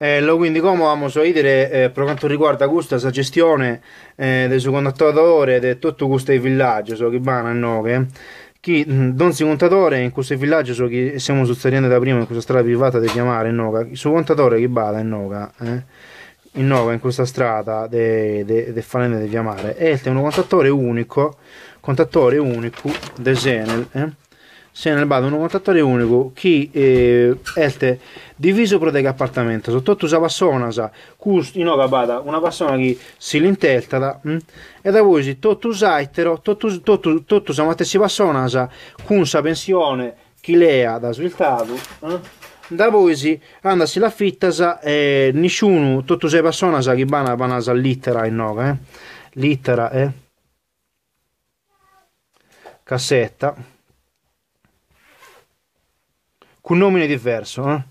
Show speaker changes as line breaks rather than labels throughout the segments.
Eh, quindi come vamos a dire eh, per quanto riguarda questa sa gestione eh, del suo contattatore di tutto questo villaggio so che vanno che chi non mm, si contatore in questo villaggio so che siamo succedendo da prima in questa strada privata di chiamare Noga il suo contatore che bada in Noga eh, in Noga in questa strada del Falene di chiamare è un contattore unico contattore unico di Senel eh se nel bado un contatore unico chi eh, este diviso protegge appartamento soprattutto usa passonasa custo in bada una persona che si l'intelta mm? e da voi si tutto usaitero tutto tutto tutto usa matessi passonasa con sa pensione chi lea da sviltato eh? Mm? da voi si andassi la fitta sa e eh, nessuno tutto usa passonasa che bana banasa littera in noga eh? littera eh? cassetta cun nomine diverso. Eh?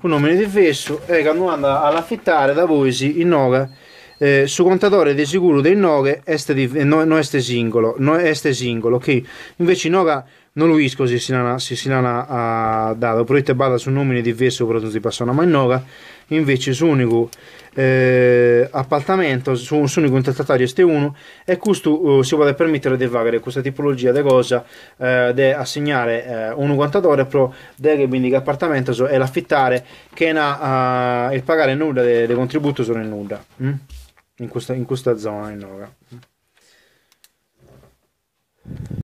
Cun nomine diverso è che andiamo ad affittare da voi si in noga eh, su contatore di sicuro dei noga est di, no, no est singolo, no est singolo, che invece in noga non lo visco se si sinana, si sinana a dado, probabilmente bada su un nomine diverso per tutti passano a Mannoga, invece su unico eh, appaltamento, su, su unico contrattatario este 1 e questo eh, si può permettere di fare questa tipologia di cosa, eh, di assegnare eh, un quantatore, però deve quindi che appartamento so, è l'affittare, che è una, uh, il pagare nulla del de contributo sono il nulla, mm? in, questa, in questa zona in Noga. Mm.